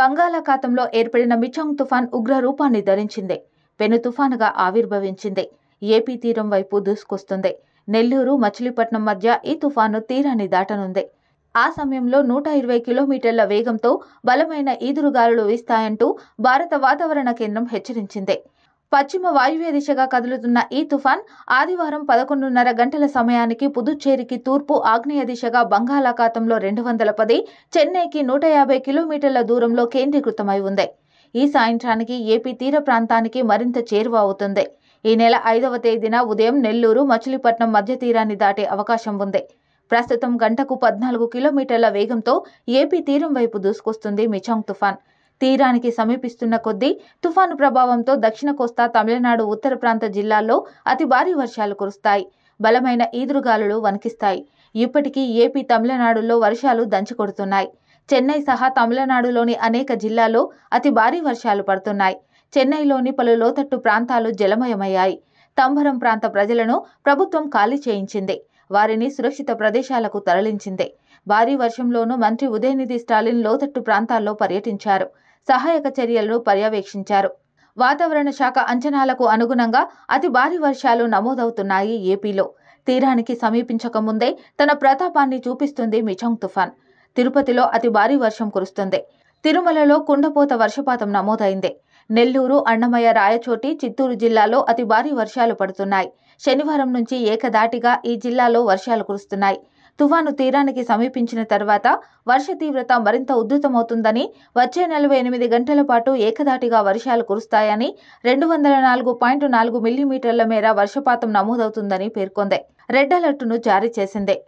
బంగాళాఖాతంలో ఏర్పడిన మిచాంగ్ తుఫాన్ ఉగ్ర రూపాన్ని ధరించింది పెను తుఫానుగా ఆవిర్భవించింది ఏపీ తీరం వైపు దూసుకొస్తుంది నెల్లూరు మచిలీపట్నం మధ్య ఈ తుఫాను తీరాన్ని దాటనుంది ఆ సమయంలో నూట ఇరవై కిలోమీటర్ల వేగంతో బలమైన ఈదురుగాలులు వీస్తాయంటూ భారత వాతావరణ కేంద్రం హెచ్చరించింది పశ్చిమ వాయువ్య దిశగా కదులుతున్న ఈ తుఫాన్ ఆదివారం పదకొండున్నర గంటల సమయానికి పుదుచ్చేరికి తూర్పు ఆగ్నేయ దిశగా బంగాళాఖాతంలో రెండు వందల పది చెన్నైకి నూట యాభై కిలోమీటర్ల దూరంలో కేంద్రీకృతమై ఉంది ఈ సాయంత్రానికి ఏపీ తీర ప్రాంతానికి మరింత చేరువ అవుతుంది ఈ నెల ఐదవ తేదీన ఉదయం నెల్లూరు మచిలీపట్నం మధ్య తీరాన్ని దాటే అవకాశం ఉంది ప్రస్తుతం గంటకు పద్నాలుగు కిలోమీటర్ల వేగంతో ఏపీ తీరం వైపు దూసుకొస్తుంది మిచాంగ్ తుఫాన్ తీరానికి సమీపిస్తున్న కొద్దీ తుఫాను ప్రభావంతో దక్షిణ కోస్తా తమిళనాడు ఉత్తర ప్రాంత జిల్లాల్లో అతి భారీ వర్షాలు కురుస్తాయి బలమైన ఈదురుగాలులు వణికిస్తాయి ఇప్పటికీ ఏపీ తమిళనాడులో వర్షాలు దంచుకొడుతున్నాయి చెన్నై సహా తమిళనాడులోని అనేక జిల్లాల్లో అతి భారీ వర్షాలు పడుతున్నాయి చెన్నైలోని పలు లోతట్టు ప్రాంతాలు జలమయమయ్యాయి తంబరం ప్రాంత ప్రజలను ప్రభుత్వం ఖాళీ చేయించింది వారిని సురక్షిత ప్రదేశాలకు తరలించింది భారీ వర్షంలోనూ మంత్రి ఉదయనిధి స్టాలిన్ లోతట్టు ప్రాంతాల్లో పర్యటించారు సహాయక చర్యలను పర్యవేక్షించారు వాతావరణ శాఖ అంచనాలకు అనుగుణంగా అతి భారీ వర్షాలు నమోదవుతున్నాయి ఏపీలో తీరానికి సమీపించకముందే తన ప్రతాపాన్ని చూపిస్తుంది మిచంగ్ తుఫాన్ తిరుపతిలో అతి భారీ వర్షం కురుస్తుంది తిరుమలలో కుండపోత వర్షపాతం నమోదైంది నెల్లూరు అన్నమయ్య రాయచోటి చిత్తూరు జిల్లాలో అతి భారీ వర్షాలు పడుతున్నాయి శనివారం నుంచి ఏకదాటిగా ఈ జిల్లాలో వర్షాలు కురుస్తున్నాయి తుఫాను తీరానికి సమీపించిన తర్వాత వర్ష తీవ్రత మరింత ఉధృతమవుతుందని వచ్చే నలభై ఎనిమిది గంటల పాటు ఏకధాటిగా వర్షాలు కురుస్తాయని రెండు వందల నాలుగు పాయింట్ నాలుగు మిల్లీమీటర్ల మేర వర్షపాతం నమోదవుతుందని పేర్కొంది రెడ్ అలర్టును జారీ చేసింది